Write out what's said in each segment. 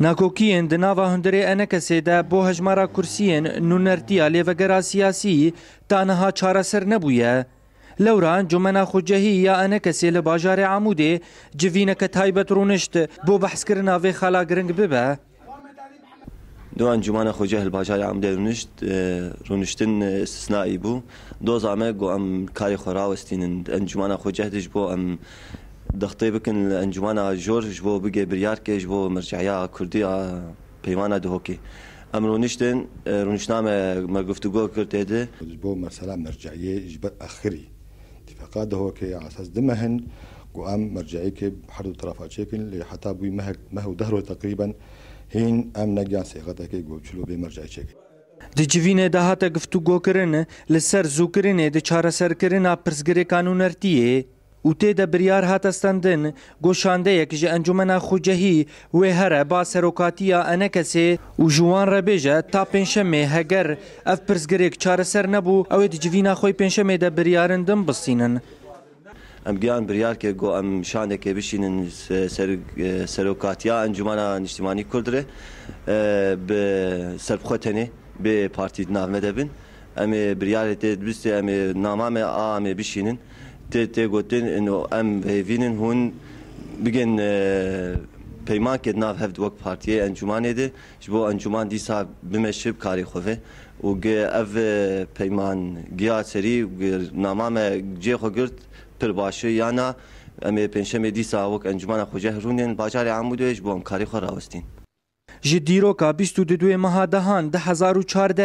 Nakokiyên di nava hundirê enekesê de bo hejmara kursiyên nûnertiya lêvegera siyasî taniha çareser nebûye. Lewran cumena xucehî ya enekesê li bajarê Amûdê civîneke taybet rûnişt bo behskirina vê xela giring bibe. دوان جمانە خۆجە هەلباژای ئەم دەرونشت ڕونشتن سنایی بوو دۆزامە گۆ ئەم کاری خۆراوەستینن ئەنجمانە خۆجەهدش بۆ ئەم دەختەی بکن لە ئەنجوانە ژۆر ji بۆ bigê biryarkê ji بۆ mirçeya Kurdiya peywana dihokê. Em rûniştin rûnişname me guftugo kir têdi ji bo mesela mirceyê ji ber axirî Tifeqa dihokê esas dime hin ku em mirceyekê her tarafa çêkin lê heta bûî mehew dehro teqrîben hîn em negiyan sêxetekê goçilo bê mircey çêkin. Di civînê de hate giftugokirin li ser zûkirinê di çareserkirina pirsgirê kanûnertiyê û tê de biryar hat stendin goşandeyek ji encumena xucehî wê here ba serokatiya enekesê û ji wan re bêje ta pênşemê heger ev pirsgirêk çareser nebû ew ê di civîna xwe pênşemê de biryarin din bistînin. Em giyan biryarkê got em şanekê bişînin serokatiya encumena niştimanî Kurd bi serxwetenê bi partî navmedebin. Em ê biryarê tê bistê em ê nama me a em ê bişînin. تێ گوتن ئەم هێڤینن هون بگەن پەیمان کرد ناو هەفت وەک پارتیە ئەنجومانێ دێ ji بۆ ئەنجومان دیسا بمەشب karê xwe û ev peyman giya serî nama me cê xwe girt pir başî yana em ê pêşemê dîsa wek encumana xuce hirûnên bajarê Amûdê ji bo em karê xwe rawestîn. ji dîroka 22 meha dehan 2014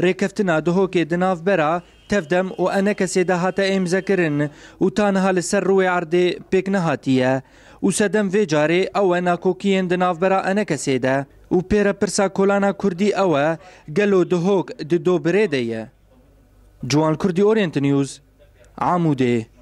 rêkeftina dihokê di navbera tevdem û enekesê de hate êmzekirin û tanha li ser rûê erdê pêk nehatiye û sedem vê carê ew e nakokiyên di navbera enekesê de û pêrepirsa kolana Kurdî ew e gelo dihok di doberê de ye. Ciwan Kurdî Orient News Amûdê